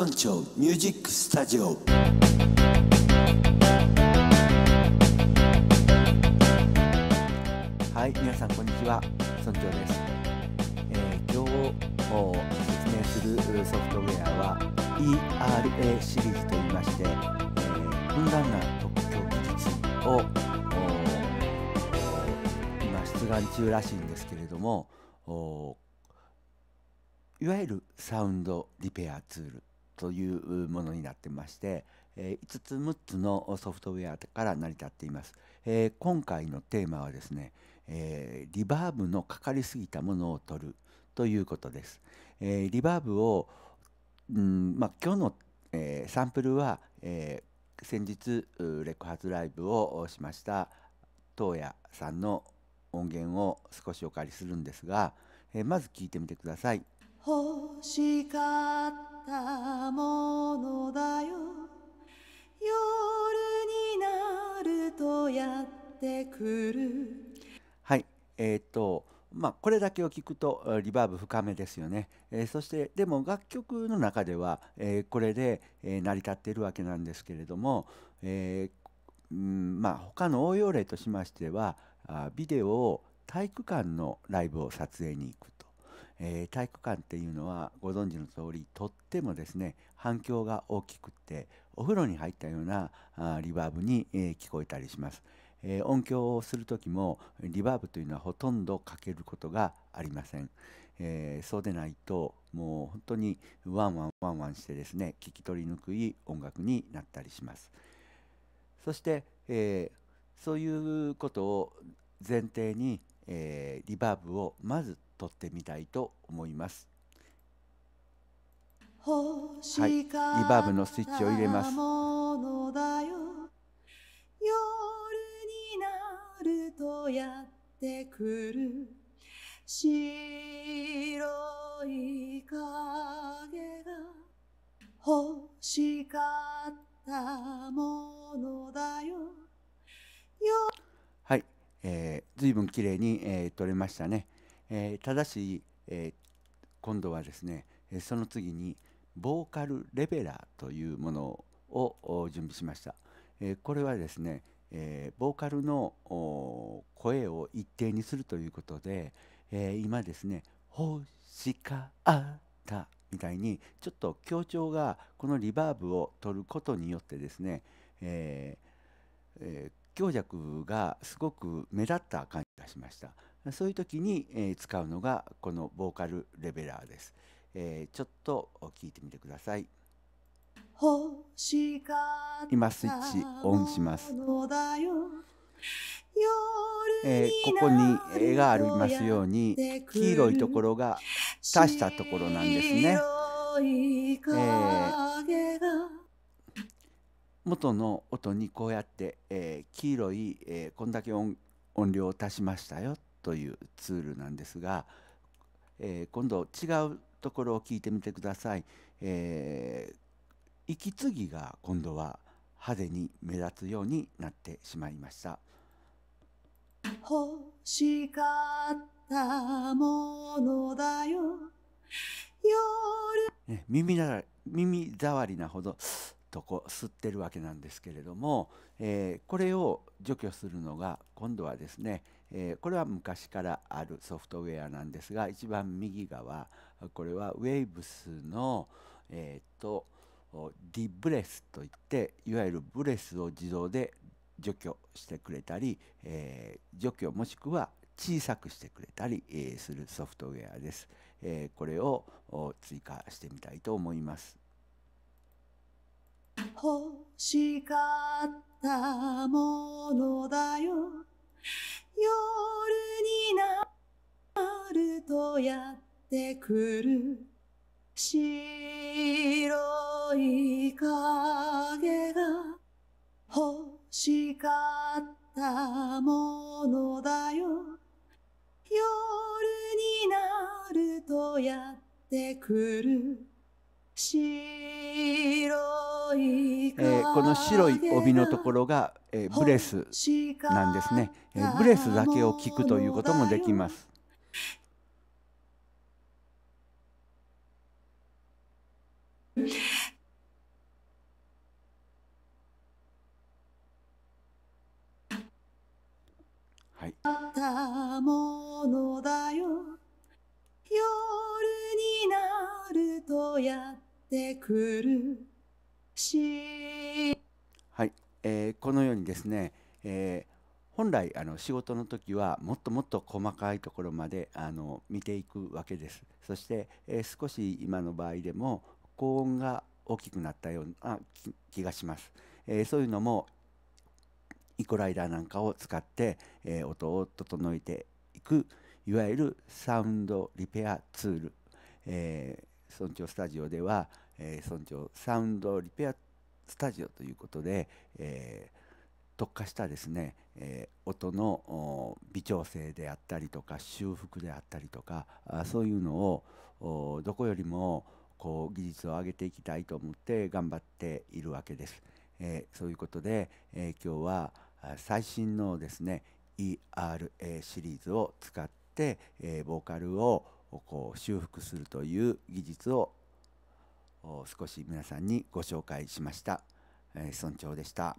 村長ミュージックスタジオはい皆さんこんにちは村長です、えー、今日説明するソフトウェアは ERA シリーズといいまして、えー、分断な特許技術を今出願中らしいんですけれどもいわゆるサウンドリペアツールというものになってまして、え5つ6つのソフトウェアから成り立っています、え今回のテーマはですね、えリバーブのかかりすぎたものを取るということです、えリバーブを、うんまあ、今日の、えサンプルは、え先日レコ発ライブをしました東野さんの音源を少しお借りするんですが、えまず聞いてみてください。欲しかったものだよ夜になるとやってくるはいえー、っとまあ、これだけを聞くとリバーブ深めですよね、えー、そしてでも楽曲の中では、えー、これで、え成り立っているわけなんですけれども、えー、うんまあ、他の応用例としましてはあビデオを体育館のライブを撮影に行くえー、体育館っていうのはご存知の通りとってもですね反響が大きくってお風呂に入ったようなあリバーブに、えー、聞こえたりします、えー、音響をする時もリバーブというのはほとんどかけることがありません、えそうでないともう本当にワンワンワンワンしてですね聞き取りにくい音楽になったりしますそして、えそういうことを前提に、えリバーブをまず撮ってみたいと思います。はい、リバーブのスイッチを入れます。夜になるとやってくる白い影が欲しかったものだよ。はい、えー、綺麗に、えー、撮れましたね。えー、ただし、えー、今度はですねその次にボーカルレベラーというものを準備しました、えー、これはですね、えボーカルの声を一定にするということで、え今ですね「星かあった」みたいにちょっと強調がこのリバーブを取ることによってですね、えーえー、強弱がすごく目立った感じがしました。そういう時に、え使うのがこのボーカルレベラーです、えちょっと聞いてみてください今スイッチオンしますえー、ここに絵がありますように黄色いところが足したところなんですね。えー、元の音にこうやって、えー、黄色い、えこんだけ音量を足しましたよというツールなんですが、えー、今度違うところを聞いてみてください、えー、息継ぎが今度は派手に目立つようになってしまいました欲しかったものだよ夜耳ら耳障りなほどとこ吸ってるわけなんですけれども、えー、これを除去するのが今度はですねえー、これは昔からあるソフトウェアなんですが一番右側これは Waves の、えーと、ディブレスといっていわゆるブレスを自動で除去してくれたり、えー、除去もしくは小さくしてくれたり、えするソフトウェアです。えこれを追加してみたいと思います。欲しかったもやってくる白い影が欲しかったものだよ夜になるとやってくる白い影えー、この白い帯のところが、えー、ブレスなんですね、えー、ブレスだけを聞くということもできますはい。あったものだよ。夜になるとやってくるし。はい、えー、このようにですね、えー、本来あの仕事の時はもっともっと細かいところまであの見ていくわけですそして、えー、少し今の場合でも高音が大きくなったような気がします。えー、そういうのもイコライダーなんかを使って、えー、音を整えていくいわゆるサウンドリペアツール、えー、村長スタジオでは、えー、村長サウンドリペアスタジオということで、え特化したですね、え音の微調整であったりとか修復であったりとかそういうのをどこよりもこう技術を上げていきたいと思って頑張っているわけです。えー、そういうことで、えー、今日は最新のですね ERA シリーズを使って、えー、ボーカルをこう修復するという技術を少し皆さんにご紹介しました。えー、村長でした。